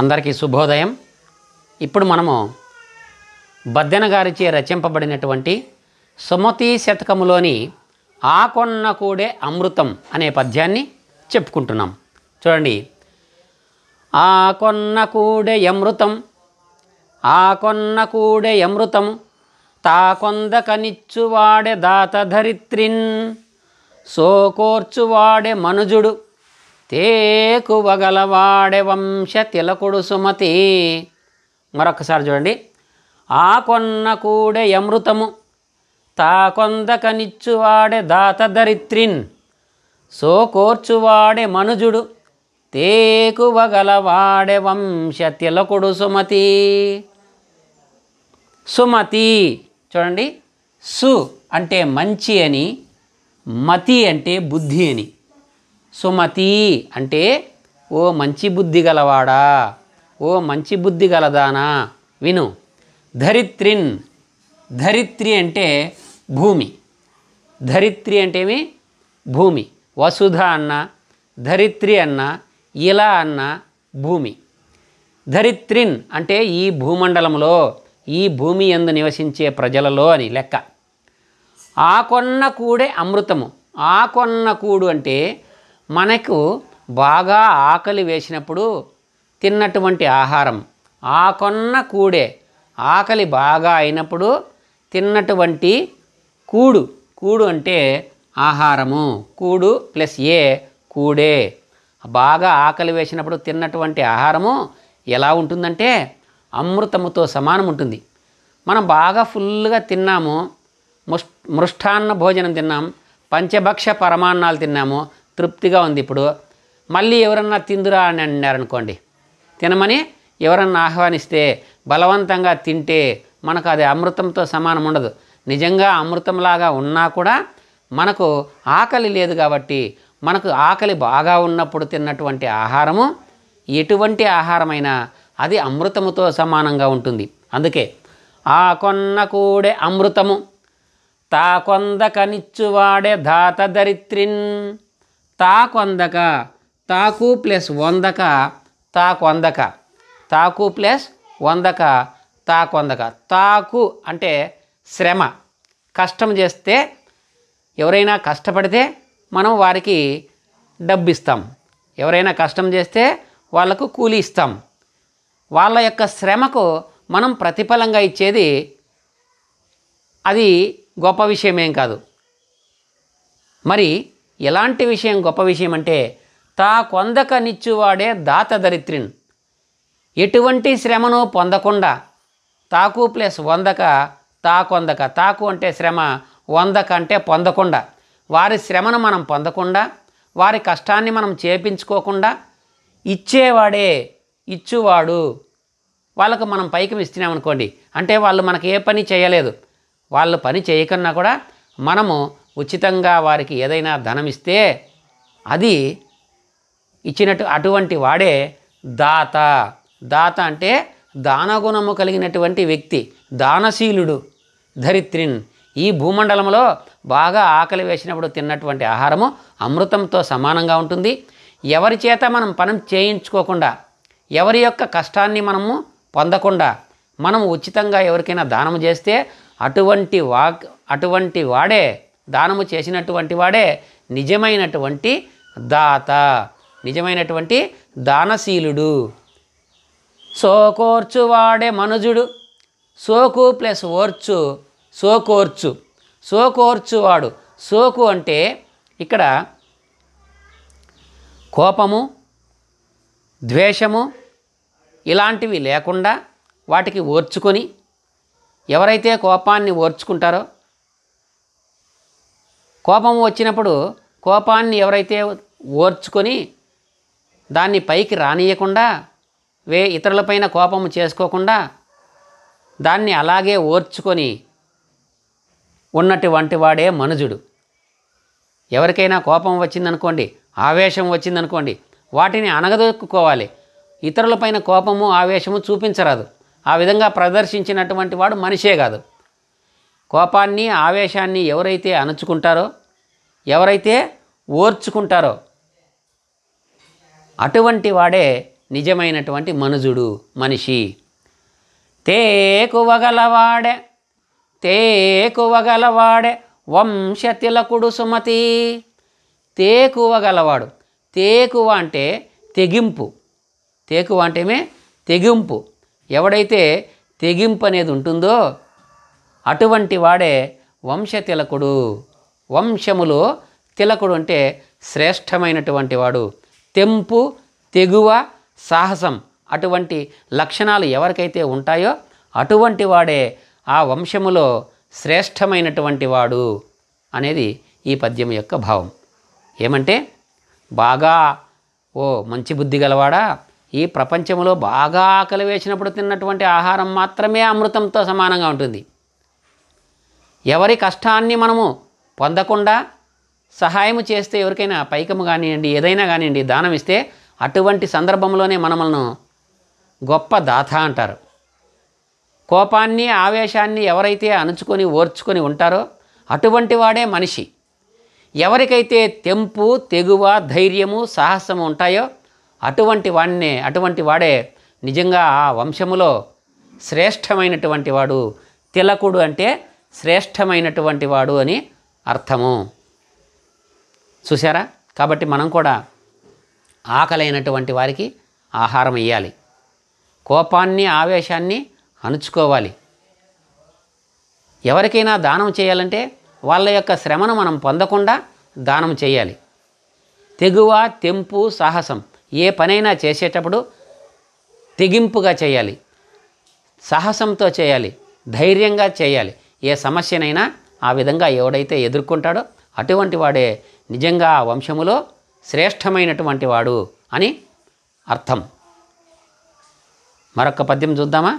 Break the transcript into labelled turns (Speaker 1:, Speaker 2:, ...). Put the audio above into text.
Speaker 1: అందరికీ శుభోదయం ఇప్పుడు మనము బద్దెన గారిచే రచింపబడినటువంటి సుమతి శతకములోని ఆకొన్న కూడే అమృతం అనే పద్యాన్ని చెప్పుకుంటున్నాం చూడండి ఆ కొన్న కూడే అమృతం ఆ కొన్న కూడే అమృతం తా కొందకనిచ్చువాడే దాత ధరిత్రిన్ సోకోర్చువాడే మనుజుడు తేకువగలవాడే వంశ తిలకుడు సుమతి మరొకసారి చూడండి ఆ కొన్న కూడే అమృతము తా కొందకనిచ్చువాడే దాత దరిత్రిన్ సోకోర్చువాడే మనుజుడు తేకువగలవాడే వంశ తిలకుడు సుమతి సుమతి చూడండి సు అంటే మంచి అని మతి అంటే బుద్ధి అని సుమతి అంటే ఓ మంచి బుద్ధి గలవాడా ఓ మంచి బుద్ధి గలదానా విను ధరిత్రిన్ ధరిత్రి అంటే భూమి ధరిత్రి ఏమి భూమి వసుధ అన్న ధరిత్రి అన్న ఇలా అన్న భూమి ధరిత్రిన్ అంటే ఈ భూమండలంలో ఈ భూమి ఎందు నివసించే ప్రజలలో అని లెక్క ఆ కొన్న కూడే అమృతము ఆ కొన్న కూడు అంటే మనకు బాగా ఆకలి వేసినప్పుడు తిన్నటువంటి ఆహారం ఆ కొన్న కూడే ఆకలి బాగా అయినప్పుడు తిన్నటువంటి కూడు కూడు అంటే ఆహారము కూడు ప్లస్ ఏ కూడే బాగా ఆకలి వేసినప్పుడు తిన్నటువంటి ఆహారము ఎలా ఉంటుందంటే అమృతముతో సమానం ఉంటుంది మనం బాగా ఫుల్గా తిన్నాము ముష్ మృష్టాన్న భోజనం తిన్నాం పంచభక్ష పరమాన్నాలు తిన్నాము తృప్తిగా ఉంది ఇప్పుడు మళ్ళీ ఎవరన్నా తిందురా అని అన్నారనుకోండి తినమని ఎవరన్నా ఆహ్వానిస్తే బలవంతంగా తింటే మనకు అది అమృతంతో సమానం ఉండదు నిజంగా అమృతంలాగా ఉన్నా కూడా మనకు ఆకలి లేదు కాబట్టి మనకు ఆకలి బాగా ఉన్నప్పుడు తిన్నటువంటి ఆహారము ఎటువంటి ఆహారమైనా అది అమృతముతో సమానంగా ఉంటుంది అందుకే ఆ కొన్న కూడే అమృతము తాకొందకనిచ్చువాడే ధాత దరిత్రిన్ తాకొందక తాకు ప్లస్ వందక తాకొందక తాకు ప్లస్ వందక తాకొందక తాకు అంటే శ్రమ కష్టం చేస్తే ఎవరైనా కష్టపడితే మనం వారికి డబ్బు ఇస్తాం ఎవరైనా కష్టం చేస్తే వాళ్లకు కూలి ఇస్తాం వాళ్ళ యొక్క శ్రమకు మనం ప్రతిఫలంగా ఇచ్చేది అది గొప్ప విషయం ఏం కాదు మరి ఎలాంటి విషయం గొప్ప విషయం అంటే తా కొందక నిచ్చువాడే దాత దరిత్రిన్ ఎటువంటి శ్రమను పొందకుండా తాకు ప్లస్ వందక తా కొందక తాకు అంటే శ్రమ వందక అంటే పొందకుండా వారి శ్రమను మనం పొందకుండా వారి కష్టాన్ని మనం చేపించుకోకుండా ఇచ్చేవాడే ఇచ్చువాడు వాళ్ళకు మనం పైకి ఇస్తున్నామనుకోండి అంటే వాళ్ళు మనకి ఏ పని చేయలేదు వాళ్ళు పని చేయకన్నా కూడా మనము ఉచితంగా వారికి ఏదైనా ధనం ఇస్తే అది ఇచ్చినట్టు అటువంటి వాడే దాత దాత అంటే దానగుణము కలిగినటువంటి వ్యక్తి దానశీలుడు ధరిత్రిన్ ఈ భూమండలంలో బాగా ఆకలి వేసినప్పుడు తిన్నటువంటి ఆహారము అమృతంతో సమానంగా ఉంటుంది ఎవరి చేత మనం పనం చేయించుకోకుండా ఎవరి యొక్క కష్టాన్ని మనము పొందకుండా మనం ఉచితంగా ఎవరికైనా దానం చేస్తే అటువంటి వాక్ అటువంటి వాడే దానము చేసినటువంటి వాడే నిజమైనటువంటి దాత నిజమైనటువంటి దానశీలుడు సోకోర్చు వాడే మనుజుడు సోకు ప్లస్ ఓర్చు సోకోర్చు వాడు సోకు అంటే ఇక్కడ కోపము ద్వేషము ఇలాంటివి లేకుండా వాటికి ఓర్చుకొని ఎవరైతే కోపాన్ని ఓర్చుకుంటారో కోపం వచ్చినప్పుడు కోపాన్ని ఎవరైతే ఓర్చుకొని దాన్ని పైకి రానియకుండా వే ఇతరులపైన కోపము చేసుకోకుండా దాన్ని అలాగే ఓర్చుకొని ఉన్నటువంటి వాడే మనుజుడు ఎవరికైనా కోపం వచ్చిందనుకోండి ఆవేశం వచ్చిందనుకోండి వాటిని అనగదొక్కుకోవాలి ఇతరులపైన కోపము ఆవేశము చూపించరాదు ఆ విధంగా ప్రదర్శించినటువంటి వాడు మనిషే కాదు కోపాన్ని ఆవేశాన్ని ఎవరైతే అణుచుకుంటారో ఎవరైతే ఓర్చుకుంటారో అటువంటి వాడే నిజమైనటువంటి మనుజుడు మనిషి తేకువగలవాడే కువగలవాడే తే కువగలవాడే వంశతిలకుడు సుమతి తేకువగలవాడు తేకువ అంటే తెగింపు తేకువ అంటేమే తెగింపు ఎవడైతే తెగింపు అనేది ఉంటుందో అటువంటి వాడే వంశతిలకుడు వంశములో తిలకుడు అంటే శ్రేష్టమైనటువంటి వాడు తెంపు తెగువ సాహసం అటువంటి లక్షణాలు ఎవరికైతే ఉంటాయో అటువంటి వాడే ఆ వంశములో శ్రేష్టమైనటువంటి వాడు అనేది ఈ పద్యం యొక్క భావం ఏమంటే బాగా ఓ మంచి బుద్ధి గలవాడా ఈ ప్రపంచంలో బాగా ఆకలి వేసినప్పుడు తిన్నటువంటి ఆహారం మాత్రమే అమృతంతో సమానంగా ఉంటుంది ఎవరి కష్టాన్ని మనము పొందకుండా సహాయం చేస్తే ఎవరికైనా పైకము కానివ్వండి ఏదైనా కానివ్వండి దానం ఇస్తే అటువంటి సందర్భంలోనే మనమలను గొప్ప దాత అంటారు కోపాన్ని ఆవేశాన్ని ఎవరైతే అణుచుకొని ఓర్చుకొని ఉంటారో అటువంటి వాడే మనిషి ఎవరికైతే తెంపు తెగువ ధైర్యము సాహసము ఉంటాయో అటువంటి వాడిని అటువంటి వాడే నిజంగా ఆ వంశములో శ్రేష్టమైనటువంటి వాడు తిలకుడు అంటే శ్రేష్టమైనటువంటి వాడు అని అర్థము చూసారా కాబట్టి మనం కూడా ఆకలైనటువంటి వారికి ఆహారం ఇవ్వాలి కోపాన్ని ఆవేశాన్ని అణుచుకోవాలి ఎవరికైనా దానం చేయాలంటే వాళ్ళ యొక్క శ్రమను మనం పొందకుండా దానం చేయాలి తెగువ తెంపు సాహసం ఏ పనైనా చేసేటప్పుడు తెగింపుగా చేయాలి సాహసంతో చేయాలి ధైర్యంగా చేయాలి ఏ సమస్యనైనా ఆ విధంగా ఎవడైతే ఎదుర్కొంటాడో అటువంటి వాడే నిజంగా ఆ వంశములో శ్రేష్టమైనటువంటి వాడు అని అర్థం మరొక పద్యం చూద్దామా